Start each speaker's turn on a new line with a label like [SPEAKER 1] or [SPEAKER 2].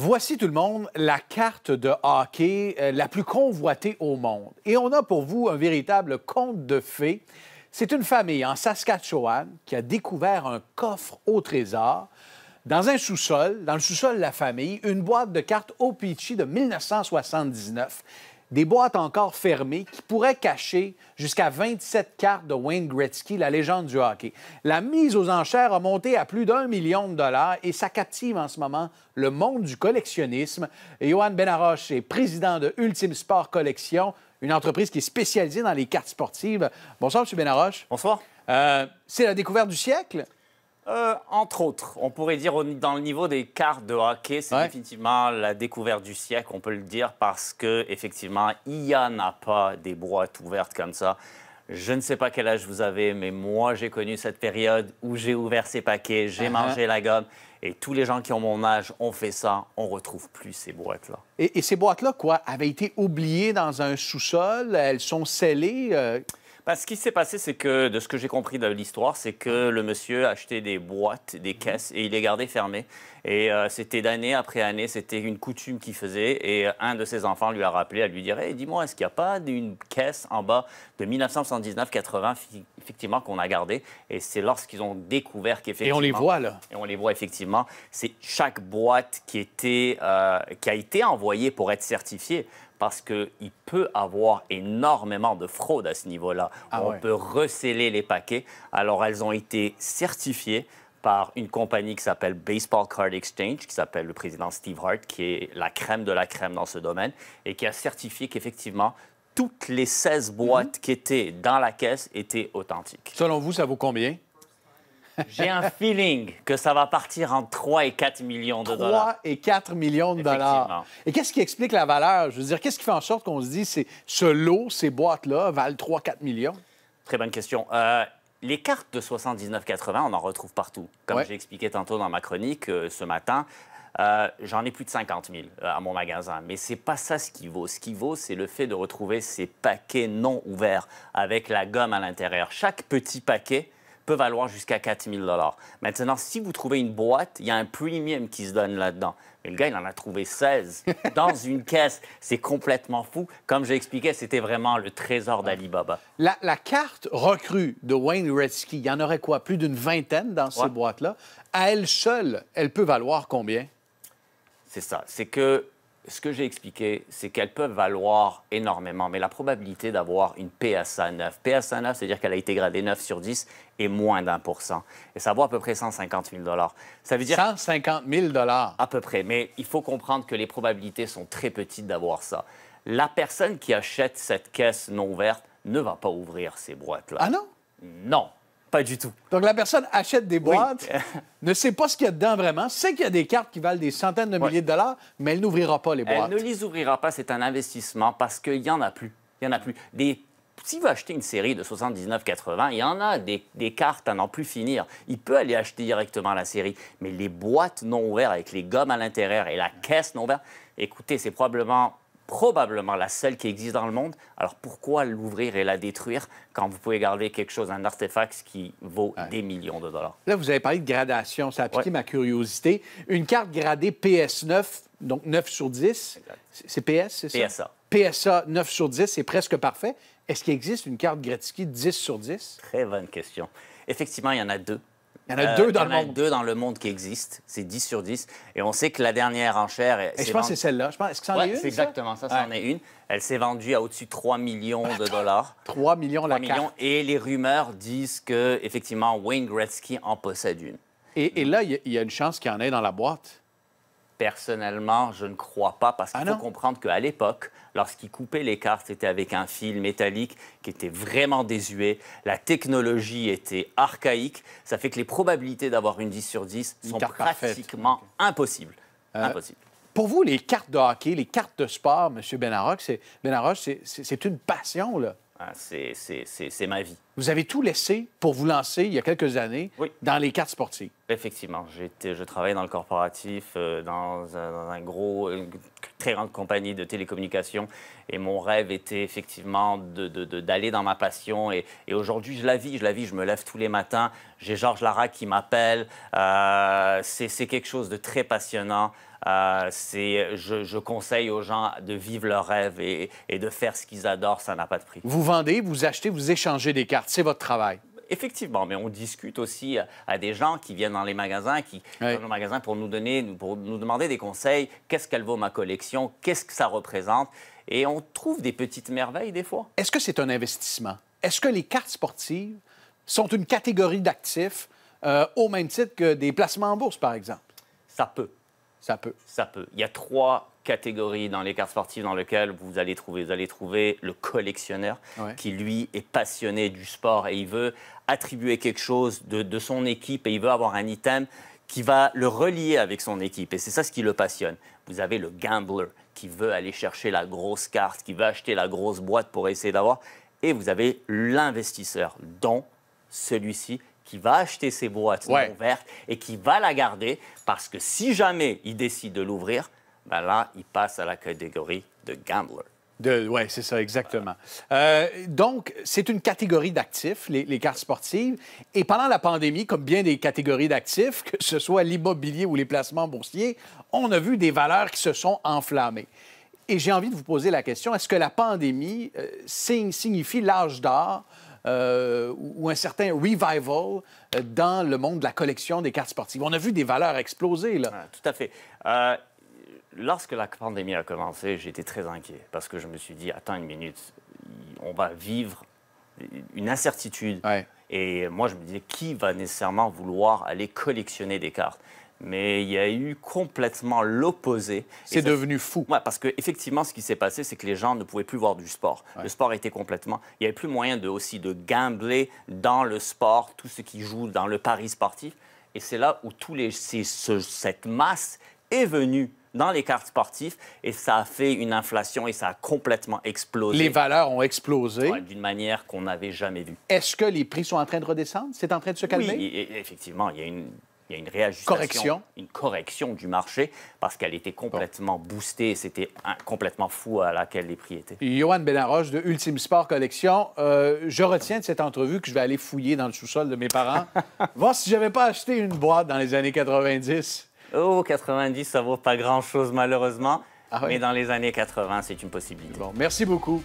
[SPEAKER 1] Voici tout le monde la carte de hockey euh, la plus convoitée au monde. Et on a pour vous un véritable conte de fées. C'est une famille en Saskatchewan qui a découvert un coffre au trésor dans un sous-sol, dans le sous-sol de la famille, une boîte de cartes pitchi de 1979 des boîtes encore fermées qui pourraient cacher jusqu'à 27 cartes de Wayne Gretzky, la légende du hockey. La mise aux enchères a monté à plus d'un million de dollars et ça captive en ce moment le monde du collectionnisme. Johan Benaroche est président de Ultime Sport Collection, une entreprise qui est spécialisée dans les cartes sportives. Bonsoir, M. Benaroche. Bonsoir. Euh, c'est la découverte du siècle.
[SPEAKER 2] Euh, entre autres, on pourrait dire dans le niveau des cartes de hockey, c'est définitivement la découverte du siècle, on peut le dire, parce que effectivement, il n'y en a pas des boîtes ouvertes comme ça. Je ne sais pas quel âge vous avez, mais moi, j'ai connu cette période où j'ai ouvert ces paquets, j'ai mangé la gomme. Et tous les gens qui ont mon âge ont fait ça. On retrouve plus ces boîtes-là.
[SPEAKER 1] Et, ces boîtes-là, quoi, avaient été oubliées dans un sous-sol? Elles sont scellées? Euh?
[SPEAKER 2] Bah, ce qui s'est passé, c'est que, de ce que j'ai compris de l'histoire, c'est que le monsieur achetait des boîtes, des mmh. caisses, et il les gardait fermées. Et euh, c'était d'année après année, c'était une coutume qu'il faisait. Et euh, un de ses enfants lui a rappelé à lui dirait, Dis-moi, est-ce qu'il n'y a pas une caisse en bas de 1979-80, effectivement, qu'on a gardée Et c'est lorsqu'ils ont découvert qu'effectivement. Et on les voit, là. Et on les voit, effectivement. C'est chaque boîte qui, était, euh, qui a été envoyée pour être certifiée parce qu'il peut avoir énormément de fraude à ce niveau-là. Ah On peut receller les paquets. Alors, elles ont été certifiées par une compagnie qui s'appelle Baseball Card Exchange, qui s'appelle le président Steve Hart, qui est la crème de la crème dans ce domaine, et qui a certifié qu'effectivement, toutes les 16 boîtes mhm. qui étaient dans la caisse étaient authentiques.
[SPEAKER 1] Selon vous, ça vaut combien?
[SPEAKER 2] J'ai un feeling que ça va partir en 3 et 4 millions de dollars. 3
[SPEAKER 1] et 4 millions de dollars. Et qu'est-ce qui explique la valeur? Je veux dire, qu'est-ce qui fait en sorte qu'on se dit que ce lot, ces boîtes-là, valent 3-4 millions? Très bonne question.
[SPEAKER 2] Euh, les cartes de 79-80, on en retrouve partout. Comme j'ai expliqué tantôt dans ma chronique euh, ce matin, euh, j'en ai plus de 50 000 à mon magasin. Mais c'est pas ça ce qui vaut. Ce qui vaut, c'est le fait de retrouver ces paquets non ouverts avec la gomme à l'intérieur. Chaque petit paquet peut valoir jusqu'à 4000 dollars. Maintenant, si vous trouvez une boîte, il y a un premium qui se donne là-dedans. Mais le gars, il en a trouvé 16 dans une caisse. C'est complètement fou. Comme j'ai expliqué, c'était vraiment le trésor d'Alibaba.
[SPEAKER 1] La, la, carte recrue de Wayne Gretzky, il y en aurait quoi? Plus d'une vingtaine dans ces boîte boîtes-là. À elle seule, elle peut valoir combien?
[SPEAKER 2] C'est ça. C'est que ce que j'ai expliqué, c'est qu'elles peuvent valoir énormément, mais la probabilité d'avoir une PSA 9, PSA 9, c'est-à-dire qu'elle a été gradée 9 sur 10, et moins d'un pour cent. Et ça vaut à peu près 150 000 Ça veut dire... 150 000 À peu près, mais il faut comprendre que les probabilités sont très petites d'avoir ça. La personne qui achète cette caisse
[SPEAKER 1] non ouverte ne va pas ouvrir ces boîtes-là. Ah non? Non. Pas du tout. Donc la personne achète des boîtes, ne sait pas ce qu'il y a dedans vraiment, sait qu'il y a des cartes qui valent des centaines de milliers de dollars, mais elle n'ouvrira pas les boîtes. Elle
[SPEAKER 2] ne les ouvrira pas, c'est un investissement parce qu'il n'y en a plus. Il y en a plus. Des s'il veut acheter une série de 79-80, il y en a des, des cartes à n'en plus finir. Il peut aller acheter directement la série, mais les boîtes non ouvertes avec les gommes à l'intérieur et la caisse non ouverte, écoutez, c'est probablement probablement la seule qui existe dans le monde. Alors pourquoi l'ouvrir et la détruire quand vous pouvez garder quelque chose, un artefact qui vaut des millions
[SPEAKER 1] de dollars? Là, vous avez parlé de gradation. Ça a piqué ma curiosité. Une carte gradée PS9, donc 9 sur 10, c'est PS, c'est ça? PSA. PSA 9 sur 10, c'est presque parfait. Est-ce qu'il existe une carte Gretzky 10 sur 10?
[SPEAKER 2] Très bonne question. Effectivement, il y en a deux.
[SPEAKER 1] Il y en a euh, deux dans le monde. Il y en a
[SPEAKER 2] deux dans le monde qui existent. C'est 10 sur 10. Et on sait que la dernière enchère. Et je pense que c'est celle-là. est-ce que c'en est une? C'est exactement ça, en est une. Elle s'est vendue à au-dessus de 3 millions de dollars. 3 millions la carte. Et les rumeurs disent que, effectivement, Wayne Gretzky en possède une. Et, là, il y a une chance qu'il y en ait dans la boîte. Personnellement, je ne crois pas parce qu'il ah faut comprendre qu'à l'époque, lorsqu'ils coupaient les cartes, c'était avec un fil métallique qui était vraiment désuet. La technologie était archaïque. Ça
[SPEAKER 1] fait que les probabilités d'avoir une 10 sur 10 sont pratiquement euh, impossibles. Pour vous, les cartes de hockey, les cartes de sport, M. Benaroch, c'est, c'est, une passion, là.
[SPEAKER 2] Ah, c'est ma vie.
[SPEAKER 1] Vous avez tout laissé pour vous lancer il y a quelques années dans les cartes sportives.
[SPEAKER 2] Effectivement. j'étais, Je travaillais dans le corporatif, euh, dans, un, gros, euh, très grande compagnie de télécommunications. Et mon rêve était effectivement d'aller de, dans ma passion. Et, aujourd'hui, je la vis, je la vis, je me lève tous les matins. J'ai Georges Lara qui m'appelle. Euh, c'est quelque chose de très passionnant. Euh, je, conseille aux gens de vivre leur rêve et de faire ce qu'ils adorent, ça n'a pas de prix. Vous vendez, vous achetez, vous échangez des cartes, c'est votre travail effectivement, mais on discute aussi à des gens qui viennent dans les magasins, qui dans nos pour nous donner, pour nous demander des conseils.
[SPEAKER 1] Qu'est-ce qu'elle vaut ma collection Qu'est-ce que ça représente Et on trouve des petites merveilles des fois. Est-ce que c'est un investissement Est-ce que les cartes sportives sont une catégorie d'actifs euh, au même titre que des placements en bourse, par exemple Ça peut. Ça peut. Ça peut.
[SPEAKER 2] Il y a trois catégories dans les cartes sportives dans lesquelles vous allez trouver. Vous allez trouver le collectionneur qui, lui, est passionné du sport et il veut attribuer quelque chose de, de son équipe et il veut avoir un item qui va le relier avec son équipe. Et c'est ça ce qui le passionne. Vous avez le gambler qui veut aller chercher la grosse carte, qui veut acheter la grosse boîte pour essayer d'avoir. Et vous avez l'investisseur, dont celui-ci qui va acheter ses boîtes ouvertes non et qui va la garder parce que si jamais il décide de l'ouvrir,
[SPEAKER 1] ben là, il passe à la catégorie de gambler. Oui, c'est ça, exactement. Euh, donc, c'est une catégorie d'actifs, les, cartes sportives. Et pendant la pandémie, comme bien des catégories d'actifs, que ce soit l'immobilier ou les placements boursiers, on a vu des valeurs qui se sont enflammées. Et j'ai envie de vous poser la question, est-ce que la pandémie euh, signifie l'âge d'or euh, ou un certain revival euh, dans le monde de la collection des cartes sportives. On a vu des valeurs exploser, là. tout à fait. Euh,
[SPEAKER 2] lorsque la pandémie a commencé, j'étais très inquiet parce que je me suis dit, attends une minute, on va vivre une incertitude. Et moi, je me disais, qui va nécessairement vouloir aller collectionner des cartes mais il y a eu complètement l'opposé. C'est devenu fou. Ouais, parce que effectivement, ce qui s'est passé, c'est que les gens ne pouvaient plus voir du sport. Le sport était complètement. Il n'y avait plus moyen de aussi de gambler dans le sport, tout ce qui joue dans le pari sportif. Et c'est là où tous les cette masse est venue dans les cartes sportives et ça a fait une inflation et ça a complètement explosé. Les valeurs ont explosé. D'une manière qu'on n'avait jamais vue.
[SPEAKER 1] Est-ce que les prix sont en train de redescendre? C'est en train de se calmer?
[SPEAKER 2] Oui, effectivement. Il y a une il y a une réajustation, correction. une correction du marché parce qu'elle était complètement boostée, c'était complètement fou à laquelle les prix étaient.
[SPEAKER 1] Johan Benaroche de Ultime Sport Collection, euh, je retiens de cette entrevue que je vais aller fouiller dans le sous-sol de mes parents, voir si j'avais pas acheté une boîte dans les années 90. Oh, 90, ça vaut pas grand-chose
[SPEAKER 2] malheureusement, ah mais dans les années 80, c'est une possibilité. Bon, merci beaucoup.